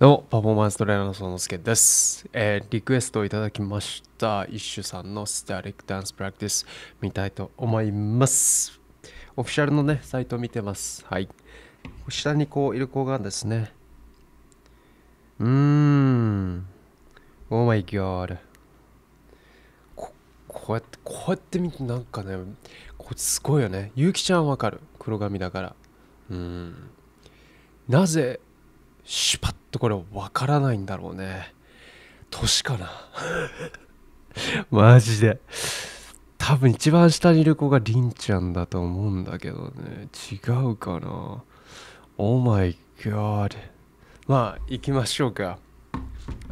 どうも、パフォーマンストレーナーの園助です、えー、リクエストをいただきました、イッシュさんのスタリックダンスプラクティス見たいと思います。オフィシャルのね、サイトを見てます。はい。下にこう、いる子がですね。うーん。おー my ギャ d ここうやって、こうやって見て、なんかね、こすごいよね。ゆうきちゃんわかる。黒髪だから。うん。なぜ、シュパッところわからないんだろうね年かな マジで多分一番下にいる子がりんちゃんだと思うんだけどね違うかなオーマイガーまあ行きましょうか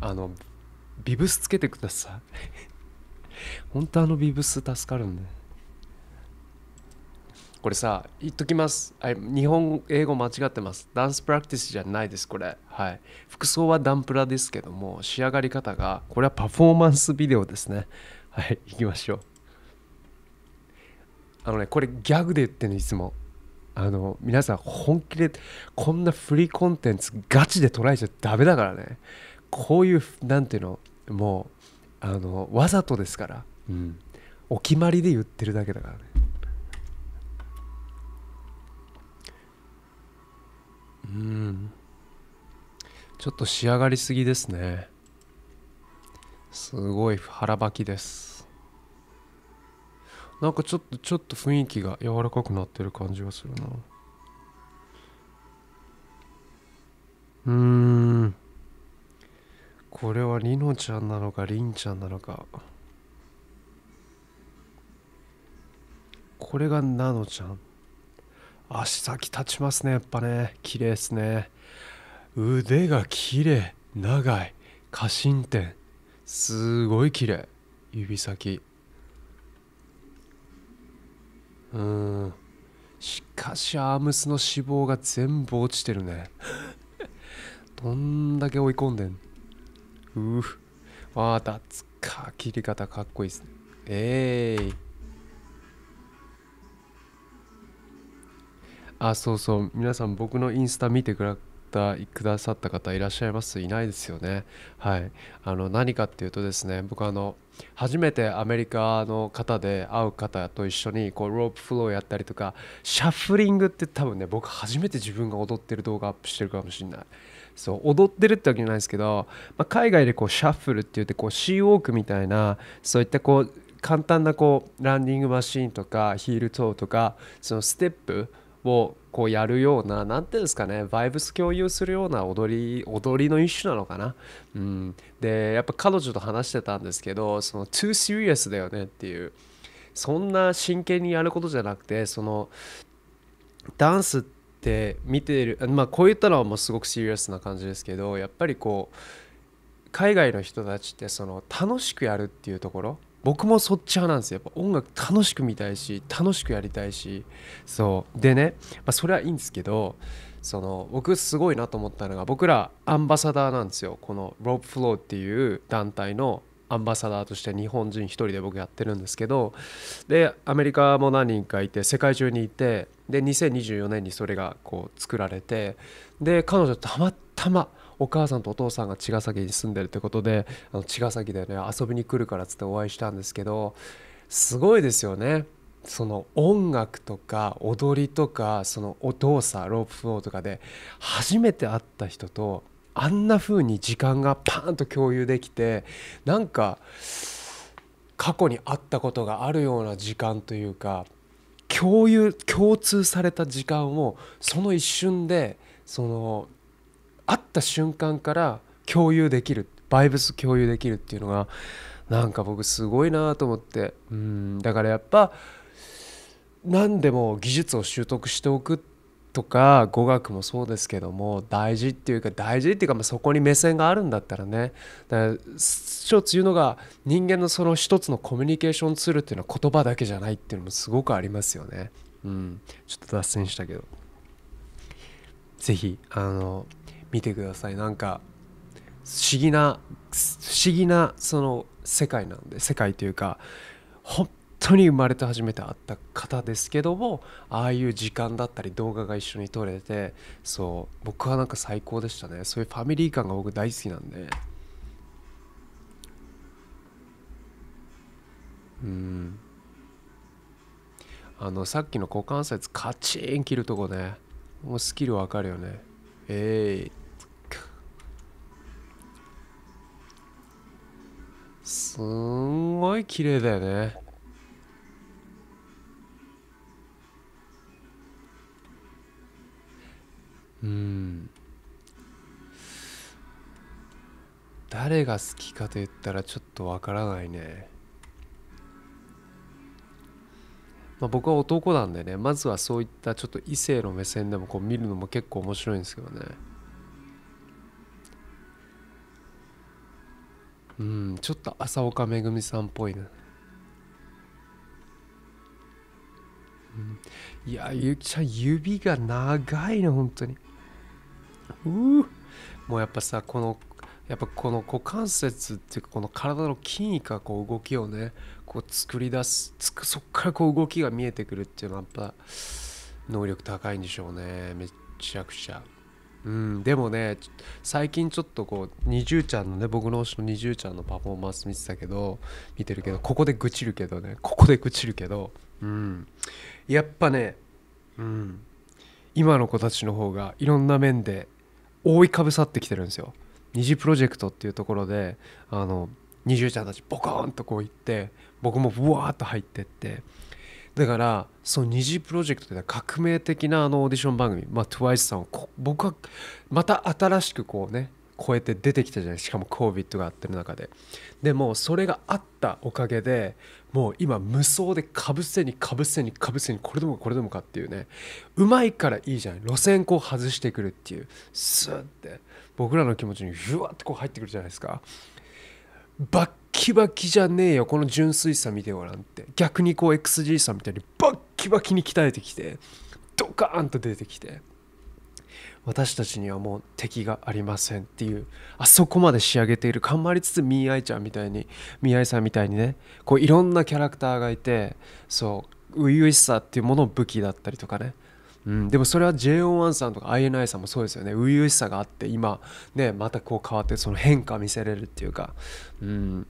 あのビブスつけてください 本当あのビブス助かるんで、これさ言っときます日本英語間違ってますダンスプラクティスじゃないですこれはい服装はダンプラですけども仕上がり方がこれはパフォーマンスビデオですねはい行きましょうあのねこれギャグで言ってるのいつもあの皆さん本気でこんなフリーコンテンツガチで捉えちゃダメだからねこういう何ていうのもうあのわざとですから、うん、お決まりで言ってるだけだからねうんちょっと仕上がりすぎですねすごい腹ばきですなんかちょっとちょっと雰囲気が柔らかくなってる感じがするなうんこれはりのちゃんなのかりんちゃんなのかこれがなのちゃん足先立ちますねやっぱね綺麗ですね腕が綺麗長い過信点すごい綺麗指先うんしかしアームスの脂肪が全部落ちてるね どんだけ追い込んでんうーわあ脱か切り方かっこいいっすねえい、ーあそうそう皆さん僕のインスタ見てくだくださった方いらっしゃいますいないですよねはいあの何かっていうとですね僕あの初めてアメリカの方で会う方と一緒にこうロープフローやったりとかシャッフリングって多分ね僕初めて自分が踊ってる動画アップしてるかもしれないそう踊ってるってわけじゃないですけど、まあ、海外でこうシャッフルって言ってこうシーウォークみたいなそういったこう簡単なこうランニングマシーンとかヒールトーとかそのステップをこうやるような何ていうんですかねバイブス共有するような踊り踊りの一種なのかな、うん、でやっぱ彼女と話してたんですけどその too serious だよねっていうそんな真剣にやることじゃなくてそのダンスって見ているまあこういったのはもうすごくシリアスな感じですけどやっぱりこう海外の人たちってその楽しくやるっていうところ僕もそっち派なんですよやっぱ音楽楽しく見たいし楽しくやりたいしそうでね、まあ、それはいいんですけどその僕すごいなと思ったのが僕らアンバサダーなんですよこのロープフローっていう団体のアンバサダーとして日本人1人で僕やってるんですけどでアメリカも何人かいて世界中にいてで2024年にそれがこう作られてで彼女たまたまお母さんとお父さんが茅ヶ崎に住んでるってことであの茅ヶ崎でね遊びに来るからっつってお会いしたんですけどすごいですよねその音楽とか踊りとかそのお父さんロープフォーとかで初めて会った人とあんな風に時間がパーンと共有できてなんか過去にあったことがあるような時間というか共有共通された時間をその一瞬でその会った瞬間から共有できるバイブス共有できるっていうのがなんか僕すごいなと思ってうんだからやっぱ何でも技術を習得しておくとか語学もそうですけども大事っていうか大事っていうか、まあ、そこに目線があるんだったらねだから一つ言うのが人間のその一つのコミュニケーションツールっていうのは言葉だけじゃないっていうのもすごくありますよね。うん、ちょっと脱線したけど。是非あの見てくださいなんか不思議な不思議なその世界なんで世界というか本当に生まれて初めて会った方ですけどもああいう時間だったり動画が一緒に撮れてそう僕はなんか最高でしたねそういうファミリー感が僕大好きなんでうんあのさっきの股関節カチン切るとこねもうスキルわかるよねえー、すんごい綺麗だよねうん誰が好きかと言ったらちょっとわからないねまあ、僕は男なんでねまずはそういったちょっと異性の目線でもこう見るのも結構面白いんですけどねうんちょっと朝岡めぐみさんっぽいね、うん、いやゆきちゃん指が長いね本当にうもうやっぱさこのやっぱこの股関節っていうかこの体の筋肉がこう動きをねこう作り出すそっからこう動きが見えてくるっていうのはやっぱ能力高いんでしょうねめちゃくちゃ。うん、でもね最近ちょっとこう二重ちゃんのね僕の推しの二重ちゃんのパフォーマンス見てたけど見てるけどここで愚痴るけどねここで愚痴るけど、うん、やっぱね、うん、今の子たちの方がいろんな面で覆いかぶさってきてるんですよ。二次プロジェクトっていうところであの20ちゃんたちボコーンとこう行って僕もブワーッと入ってってだからその二次プロジェクトって革命的なあのオーディション番組、まあ、TWICE さんを僕はまた新しくこうね超えて出てきたじゃないしかも COVID があってる中ででもそれがあったおかげでもう今無双でかぶせにかぶせにかぶせにこれでもこれでもかっていうねうまいからいいじゃない路線こう外してくるっていうスーって僕らの気持ちにふわってこう入ってくるじゃないですかバッキバキじゃねえよこの純粋さ見てごらんって逆にこう XG さんみたいにバッキバキに鍛えてきてドカーンと出てきて私たちにはもう敵がありませんっていうあそこまで仕上げている頑張りつつミーアイちゃんみたいにミーアイさんみたいにねこういろんなキャラクターがいてそう初々しさっていうものを武器だったりとかねうん、でもそれは JO1 さんとか INI さんもそうですよね初々しさがあって今ねまたこう変わってその変化見せれるっていうか、うん、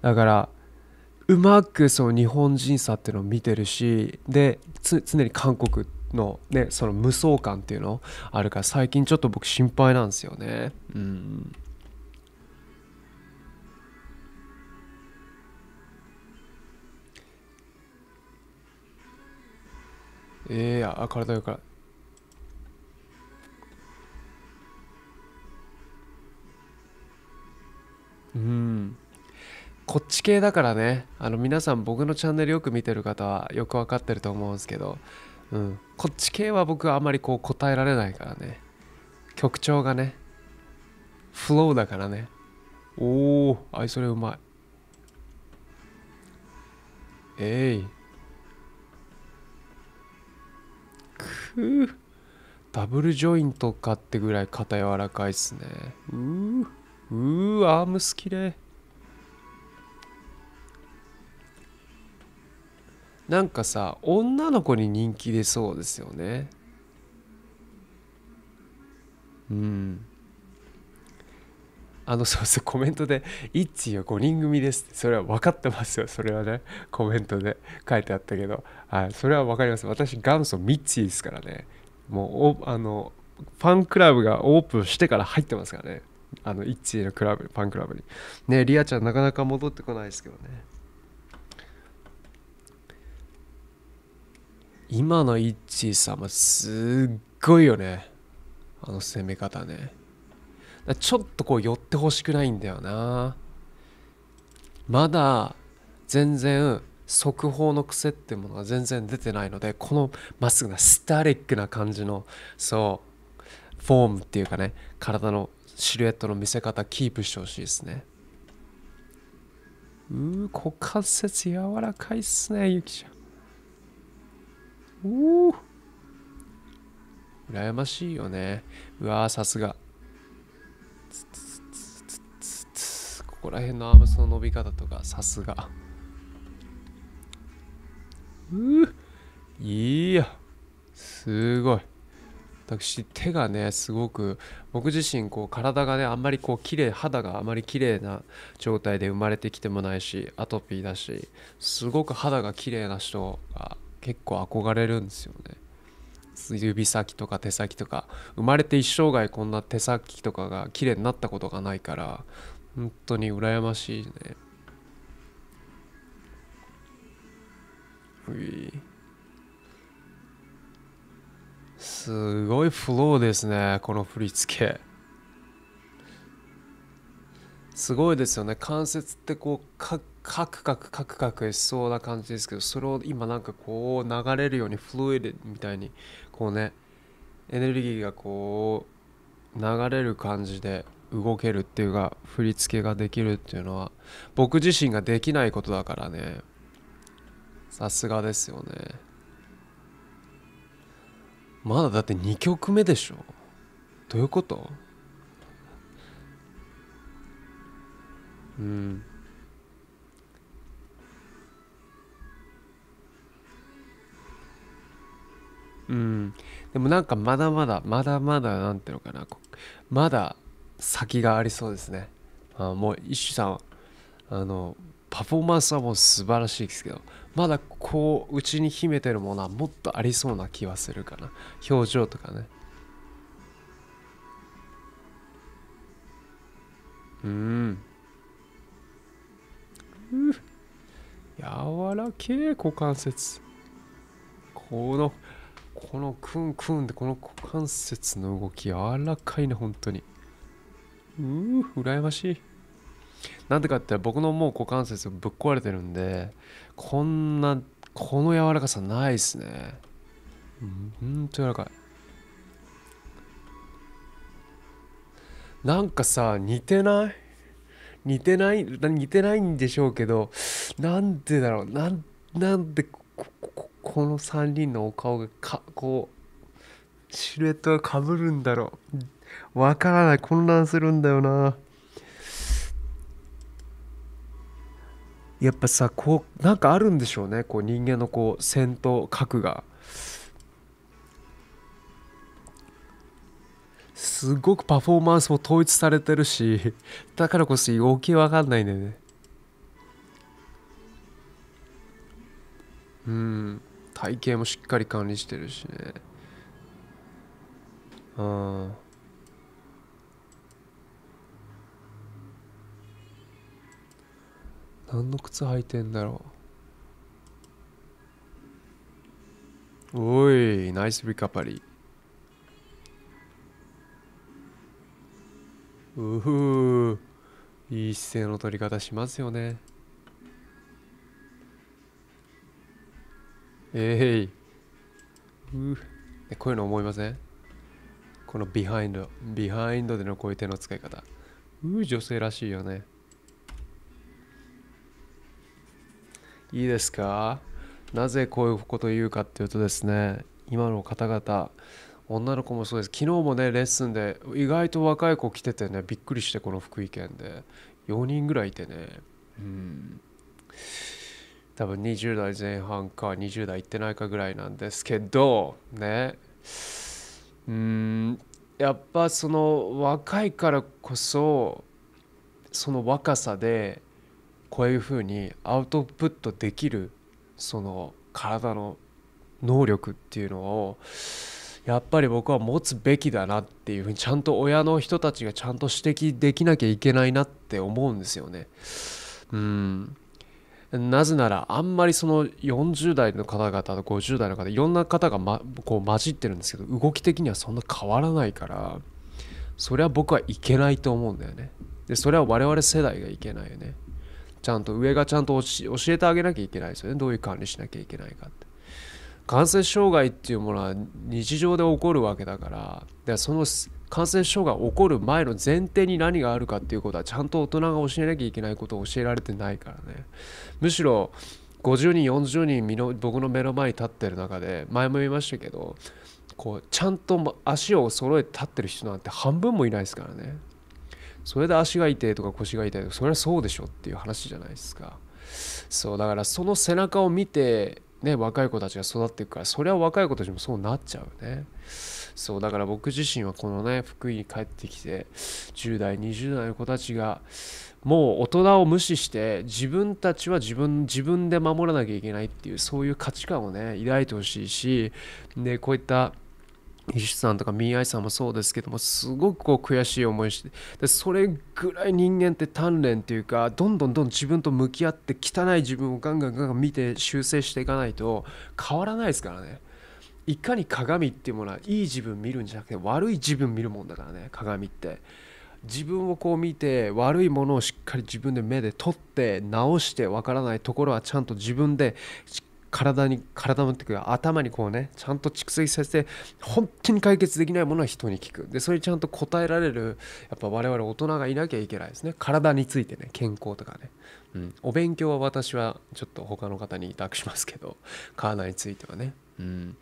だからうまくその日本人さっていうのを見てるしで常に韓国の,、ね、その無双感っていうのあるから最近ちょっと僕心配なんですよね。うんええー、あ体がかうんこっち系だからねあの皆さん僕のチャンネルよく見てる方はよく分かってると思うんですけど、うん、こっち系は僕はあんまりこう答えられないからね曲調がねフローだからねおおあいそれうまいえい、ーふうダブルジョイントかってぐらい肩柔らかいっすねうーうーアームスきれなんかさ女の子に人気出そうですよねうんあのそうそうコメントで「イッチは5人組です」それは分かってますよそれはねコメントで書いてあったけどはいそれは分かります私元祖ミッチーですからねもうあのファンクラブがオープンしてから入ってますからねあのイッチーのクラブファンクラブにねリアちゃんなかなか戻ってこないですけどね今のイッチーさんもすっごいよねあの攻め方ねちょっとこう寄ってほしくないんだよなまだ全然速報の癖っていうものが全然出てないのでこのまっすぐなスタリックな感じのそうフォームっていうかね体のシルエットの見せ方キープしてほしいですねうー股関節柔らかいっすねゆきちゃんうら羨ましいよねうわさすがここら辺のアームスの伸び方とかさすがういやすごい私手がねすごく僕自身こう体がねあんまりこう綺麗肌があまり綺麗な状態で生まれてきてもないしアトピーだしすごく肌が綺麗な人が結構憧れるんですよね指先とか手先とか生まれて一生涯こんな手先とかが綺麗になったことがないから本当に羨ましいねういすごいフローですねこの振り付けすごいですよね関節ってこうカクカクカクカクしそうな感じですけどそれを今なんかこう流れるようにフルイレみたいにこうねエネルギーがこう流れる感じで動けるっていうか振り付けができるっていうのは僕自身ができないことだからねさすがですよねまだだって2曲目でしょどういうことうんうん、でもなんかまだまだまだまだなんていうのかなまだ先がありそうですねあもう一種さんあのパフォーマンスはもう素晴らしいですけどまだこううちに秘めてるものはもっとありそうな気はするかな表情とかねうんやわらけえ股関節このこのクンクンでこの股関節の動き柔らかいな本当にうー羨ましいなんでかって僕のもう股関節ぶっ壊れてるんでこんなこの柔らかさないっすねうんと柔らかいなんかさ似てない似てない似てないんでしょうけどなんでだろうなんなんでここの3人のお顔がかこうシルエットがかぶるんだろうわからない混乱するんだよなやっぱさこうなんかあるんでしょうねこう人間のこう線と核がすごくパフォーマンスも統一されてるしだからこそ余計わかんないんだよねうん体計もしっかり管理してるしねうん何の靴履いてんだろうおいナイスリカパリうふういい姿勢の取り方しますよねえい、こういうの思いませんこのビハインドビハインドでのこういう手の使い方う女性らしいよねいいですかなぜこういうことを言うかっていうとですね今の方々女の子もそうです昨日もねレッスンで意外と若い子来ててねびっくりしてこの福井県で4人ぐらいいてねうん多分20代前半か20代いってないかぐらいなんですけどねうんやっぱその若いからこそその若さでこういうふうにアウトプットできるその体の能力っていうのをやっぱり僕は持つべきだなっていうふうにちゃんと親の人たちがちゃんと指摘できなきゃいけないなって思うんですよね。うんなぜならあんまりその40代の方々と50代の方いろんな方が、ま、こう混じってるんですけど動き的にはそんな変わらないからそれは僕はいけないと思うんだよねでそれは我々世代がいけないよねちゃんと上がちゃんと教えてあげなきゃいけないですよねどういう管理しなきゃいけないかって感染障害っていうものは日常で起こるわけだからその感染症が起こる前の前提に何があるかっていうことはちゃんと大人が教えなきゃいけないことを教えられてないからねむしろ50人40人身の僕の目の前に立ってる中で前も言いましたけどこうちゃんと足を揃えて立ってる人なんて半分もいないですからねそれで足が痛いとか腰が痛いとかそれはそうでしょっていう話じゃないですかそうだからその背中を見てね若い子たちが育っていくからそれは若い子たちもそうなっちゃうねそうだから僕自身はこのね福井に帰ってきて10代20代の子たちがもう大人を無視して自分たちは自分自分で守らなきゃいけないっていうそういう価値観をね抱いてほしいしでこういった西出さんとかミーアイさんもそうですけどもすごくこう悔しい思いしてでそれぐらい人間って鍛錬っていうかどんどんどん自分と向き合って汚い自分をガンガンガンガン見て修正していかないと変わらないですからね。いかに鏡っていうものはいい自分見るんじゃなくて悪い自分見るもんだからね鏡って自分をこう見て悪いものをしっかり自分で目で取って直してわからないところはちゃんと自分で体に体のってく頭にこうねちゃんと蓄積させて本当に解決できないものは人に聞くでそれにちゃんと答えられるやっぱ我々大人がいなきゃいけないですね体についてね健康とかね、うん、お勉強は私はちょっと他の方に委託しますけど体についてはね、うん、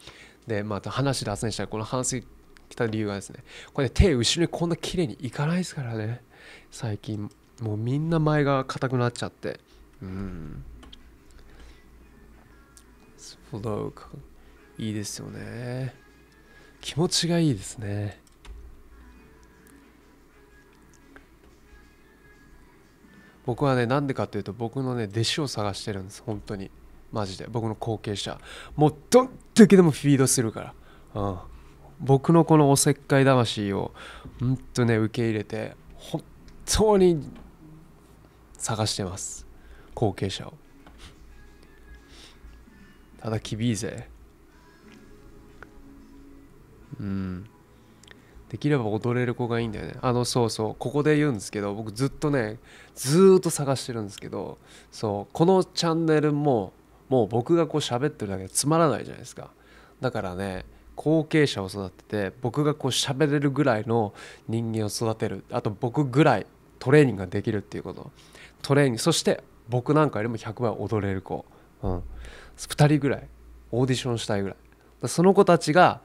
でまた話脱線したらこの話省来た理由はですねこれ、ね、手後ろにこんな綺麗にいかないですからね最近もうみんな前が硬くなっちゃってうんスプロークいいですよね気持ちがいいですね僕はねなんでかっていうと僕のね弟子を探してるんです本当にマジで僕の後継者もうどんだけでもフィードするから、うん、僕のこのおせっかい魂をうんとね受け入れて本当に探してます後継者をただ厳いぜうんできれば踊れる子がいいんだよねあのそうそうここで言うんですけど僕ずっとねずっと探してるんですけどそうこのチャンネルももう僕がこう喋ってるだけでつまらないじゃないですかだからね後継者を育てて僕がこう喋れるぐらいの人間を育てるあと僕ぐらいトレーニングができるっていうことトレーニングそして僕なんかよりも100倍踊れる子、うん、2人ぐらいオーディションしたいぐらいその子たちが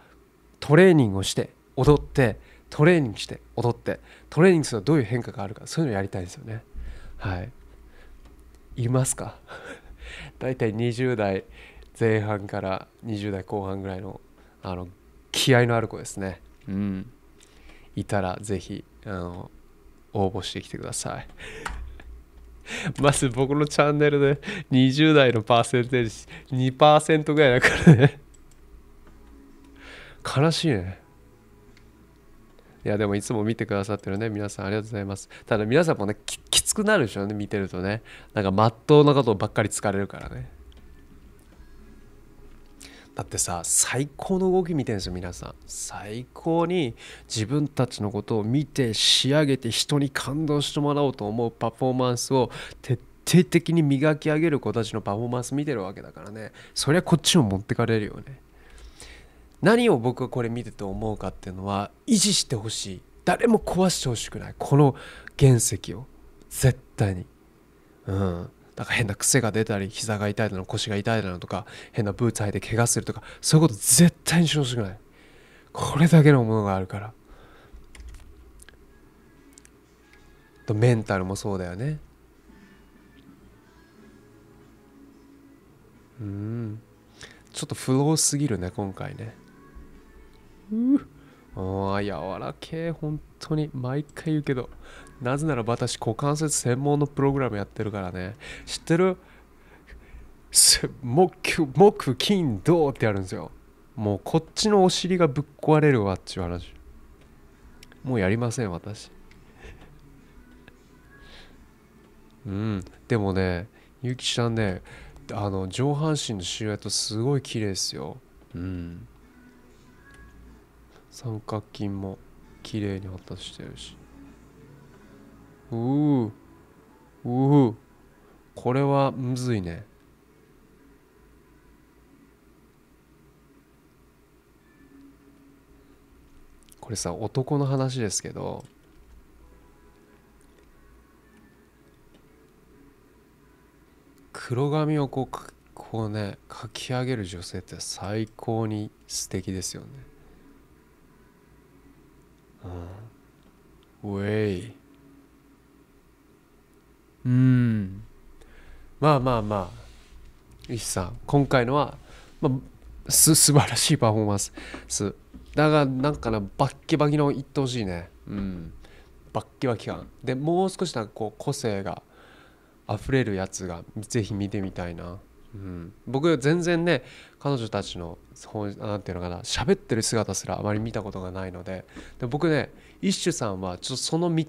トレーニングをして踊ってトレーニングして踊ってトレーニングするとどういう変化があるかそういうのやりたいですよねはいいますか大体20代前半から20代後半ぐらいのあの気合のある子ですね、うん、いたらぜひあの応募してきてください まず僕のチャンネルで20代のパーセンテージ2%ぐらいだからね 悲しいねいやでもいつも見てくださってるね皆さんありがとうございますただ皆さんもねきくなるでしょうね見てるとねなんかまっとうなことばっかり疲れるからねだってさ最高の動き見てるんですよ皆さん最高に自分たちのことを見て仕上げて人に感動してもらおうと思うパフォーマンスを徹底的に磨き上げる子たちのパフォーマンス見てるわけだからねそりゃこっちも持ってかれるよね何を僕はこれ見てて思うかっていうのは維持してほしい誰も壊してほしくないこの原石を絶対にうんなんか変な癖が出たり膝が痛いだの腰が痛いだのとか変なブーツ履いて怪我するとかそういうこと絶対にしてほしくないこれだけのものがあるからとメンタルもそうだよねうんちょっと不ーすぎるね今回ねうあ柔らけえ本当に毎回言うけどなぜなら私股関節専門のプログラムやってるからね知ってる木木金銅ってやるんですよもうこっちのお尻がぶっ壊れるわっちゅう話もうやりません私 うんでもねゆきちゃんねあの上半身のシルエットすごい綺麗ですようん三角筋も綺麗に発達してるしうううこれはむずいねこれさ男の話ですけど黒髪をこうこうねかき上げる女性って最高に素敵ですよねうんウェイうんまあまあまあ石さん今回のは、まあ、す素晴らしいパフォーマンスすだがなんかなバッキバキのいってほしいねうんバッキバキ感でもう少しなんかこう個性が溢れるやつがぜひ見てみたいな、うん、僕全然ね彼女たちの何ていうのかな喋ってる姿すらあまり見たことがないのでで僕ね一種さんはちょっとその道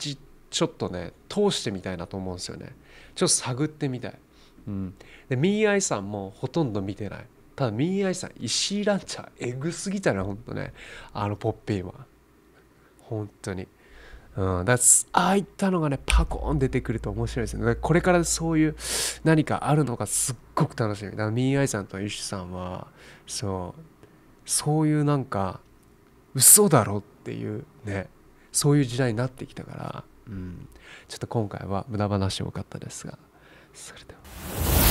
ちょっとね通してみたいなと思うんですよねちょっと探ってみたい、うん、でミーアイさんもほとんど見てないただミーアイさん石井ランチャーえぐすぎたねほんとねあのポッピーは本当にうん、だああいったのがねパコーン出てくると面白いですねこれからそういう何かあるのがすっごく楽しみだからミーアイさんとイシュさんはそうそういうなんか嘘だろっていうねそういう時代になってきたからうん、ちょっと今回は無駄話多かったですがそれでは。